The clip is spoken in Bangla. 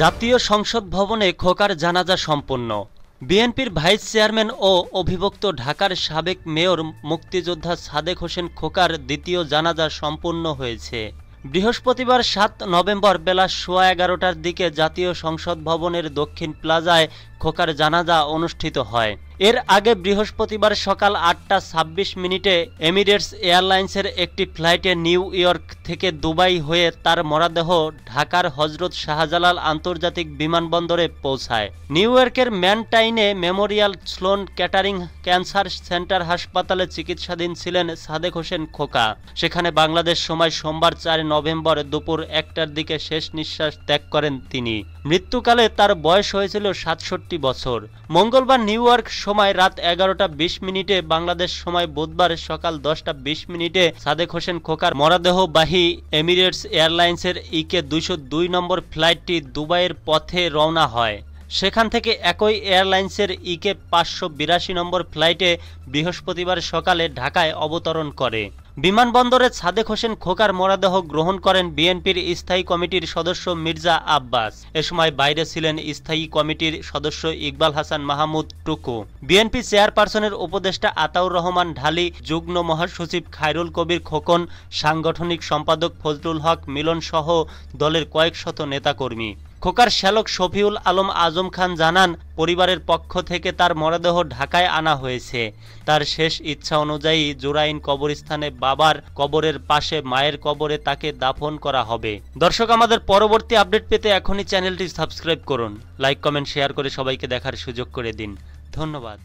জাতীয় সংসদ ভবনে খোকার জানাজা সম্পন্ন বিএনপির ভাইস চেয়ারম্যান ও অভিভক্ত ঢাকার সাবেক মেয়র মুক্তিযোদ্ধা সাদেক হোসেন খোকার দ্বিতীয় জানাজা সম্পন্ন হয়েছে বৃহস্পতিবার সাত নভেম্বর বেলা সোয়া এগারোটার দিকে জাতীয় সংসদ ভবনের দক্ষিণ প্লাজায় খোকার জানাজা অনুষ্ঠিত হয় এর আগে বৃহস্পতিবার সকাল আটটা ছাব্বিশ মিনিটে এমিরেটস এয়ারলাইন্সের একটি ফ্লাইটে নিউ ইয়র্ক থেকে দুবাই হয়ে তার মরাদেহ ঢাকার হজরত শাহজালাল আন্তর্জাতিক বিমানবন্দরে পৌঁছায় নিউ ইয়র্কের ম্যানটাইনে Memorial Sloan Kettering Cancer Center হাসপাতালে চিকিৎসাধীন ছিলেন সাদেক হোসেন খোকা সেখানে বাংলাদেশ সময় সোমবার চার নভেম্বর দুপুর একটার দিকে শেষ নিঃশ্বাস ত্যাগ করেন তিনি মৃত্যুকালে তার বয়স হয়েছিল সাতষট্টি বছর মঙ্গলবার নিউ ইয়র্ক সময় রাত এগারোটা বিশ মিনিটে বাংলাদেশ সময় বুধবার সকাল দশটা বিশ মিনিটে সাদেক হোসেন খোকার মরাদেহবাহী এমিরেটস এয়ারলাইন্সের ইকে দুইশো দুই নম্বর ফ্লাইটটি দুবাইয়ের পথে রওনা হয় সেখান থেকে একই এয়ারলাইন্সের ইকে পাঁচশো বিরাশি নম্বর ফ্লাইটে বৃহস্পতিবার সকালে ঢাকায় অবতরণ করে বিমানবন্দরে সাদেক হোসেন খোকার মরাদেহ গ্রহণ করেন বিএনপির স্থায়ী কমিটির সদস্য মির্জা আব্বাস এ সময় বাইরে ছিলেন স্থায়ী কমিটির সদস্য ইকবাল হাসান মাহমুদ টুকু বিএনপি চেয়ারপারসনের উপদেষ্টা আতাউর রহমান ঢালি যুগ্ম মহাসচিব খায়রুল কবির খোকন সাংগঠনিক সম্পাদক ফজলুল হক মিলন সহ দলের কয়েক শত নেতাকর্মী খোকার শ্যালক শফিউল আলম আজম খান জানান পরিবারের পক্ষ থেকে তার মরদেহ ঢাকায় আনা হয়েছে তার শেষ ইচ্ছা অনুযায়ী জোরাইন কবরস্থানে বাবার কবরের পাশে মায়ের কবরে তাকে দাফন করা হবে দর্শক আমাদের পরবর্তী আপডেট পেতে এখনই চ্যানেলটি সাবস্ক্রাইব করুন লাইক কমেন্ট শেয়ার করে সবাইকে দেখার সুযোগ করে দিন ধন্যবাদ